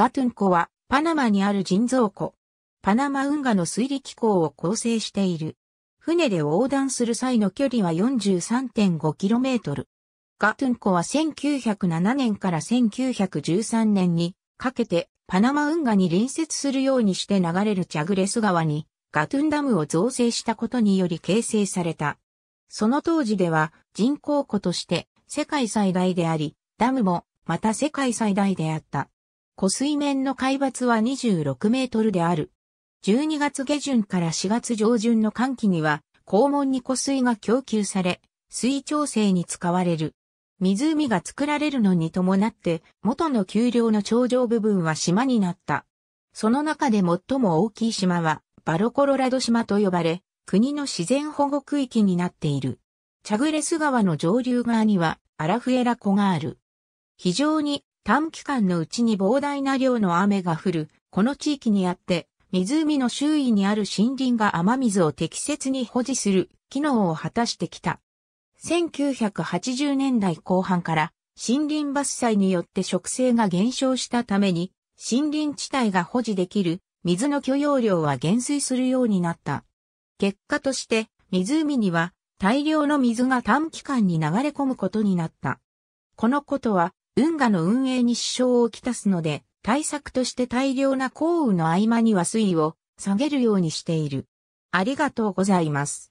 ガトゥン湖はパナマにある人造湖。パナマ運河の水力港を構成している。船で横断する際の距離は 43.5km。ガトゥン湖は1907年から1913年にかけてパナマ運河に隣接するようにして流れるチャグレス川にガトゥンダムを造成したことにより形成された。その当時では人工湖として世界最大であり、ダムもまた世界最大であった。湖水面の海抜は26メートルである。12月下旬から4月上旬の寒気には、肛門に湖水が供給され、水調整に使われる。湖が作られるのに伴って、元の丘陵の頂上部分は島になった。その中で最も大きい島は、バロコロラド島と呼ばれ、国の自然保護区域になっている。チャグレス川の上流側には、アラフエラ湖がある。非常に短期間のうちに膨大な量の雨が降る、この地域にあって、湖の周囲にある森林が雨水を適切に保持する機能を果たしてきた。1980年代後半から森林伐採によって植生が減少したために森林地帯が保持できる水の許容量は減衰するようになった。結果として湖には大量の水が短期間に流れ込むことになった。このことは運河の運営に支障をきたすので、対策として大量な降雨の合間には水位を下げるようにしている。ありがとうございます。